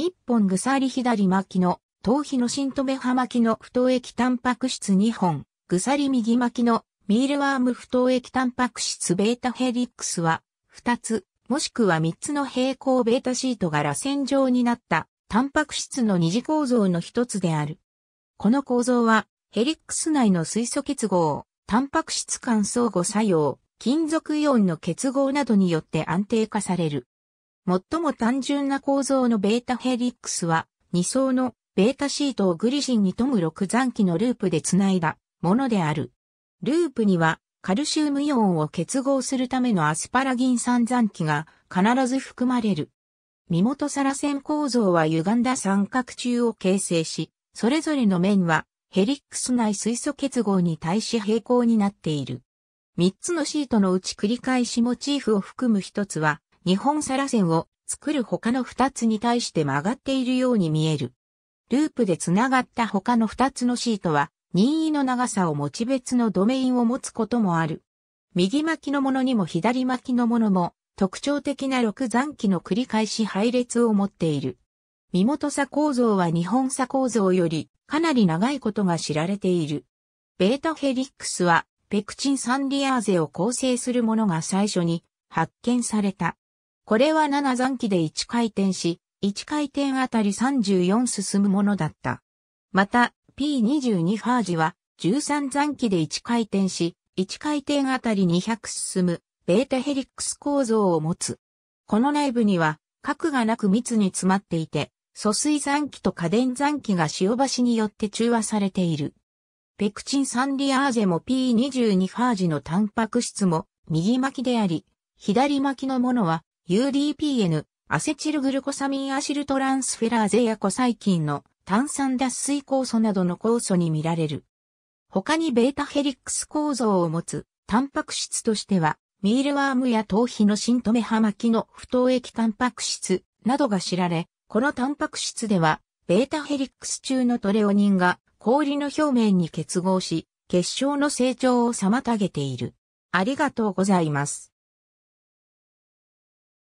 一本鎖左巻きの、頭皮の新留葉巻きの不等液タンパク質2本、鎖右巻きの、ミールワーム不等液タンパク質ベータヘリックスは、2つ、もしくは3つの平行ベータシートが螺旋状になった、タンパク質の二次構造の一つである。この構造は、ヘリックス内の水素結合、タンパク質間相互作用、金属イオンの結合などによって安定化される。最も単純な構造のベータヘリックスは、2層のベータシートをグリシンに富む6残機のループで繋いだものである。ループにはカルシウムイオンを結合するためのアスパラギン酸残機が必ず含まれる。身元サラセン構造は歪んだ三角柱を形成し、それぞれの面はヘリックス内水素結合に対し平行になっている。三つのシートのうち繰り返しモチーフを含む一つは日本サラ線を作る他の2つに対して曲がっているように見える。ループで繋がった他の2つのシートは任意の長さを持ち別のドメインを持つこともある。右巻きのものにも左巻きのものも特徴的な6残機の繰り返し配列を持っている。身元差構造は日本差構造よりかなり長いことが知られている。ベータヘリックスはペクチンサンリアーゼを構成するものが最初に発見された。これは7残機で1回転し、1回転あたり34進むものだった。また、P22 ファージは13残機で1回転し、1回転あたり200進む、ベータヘリックス構造を持つ。この内部には、核がなく密に詰まっていて、疎水残機と家電残機が塩橋によって中和されている。ペクチンサンリアーゼも P22 ファージのタンパク質も右巻きであり、左巻きのものは UDPN、アセチルグルコサミンアシルトランスフェラーゼやコサイキンの炭酸脱水酵素などの酵素に見られる。他にベータヘリックス構造を持つ、タンパク質としては、ミールワームや頭皮のシントメハマキの不等液タンパク質などが知られ、このタンパク質では、ベータヘリックス中のトレオニンが氷の表面に結合し、結晶の成長を妨げている。ありがとうございます。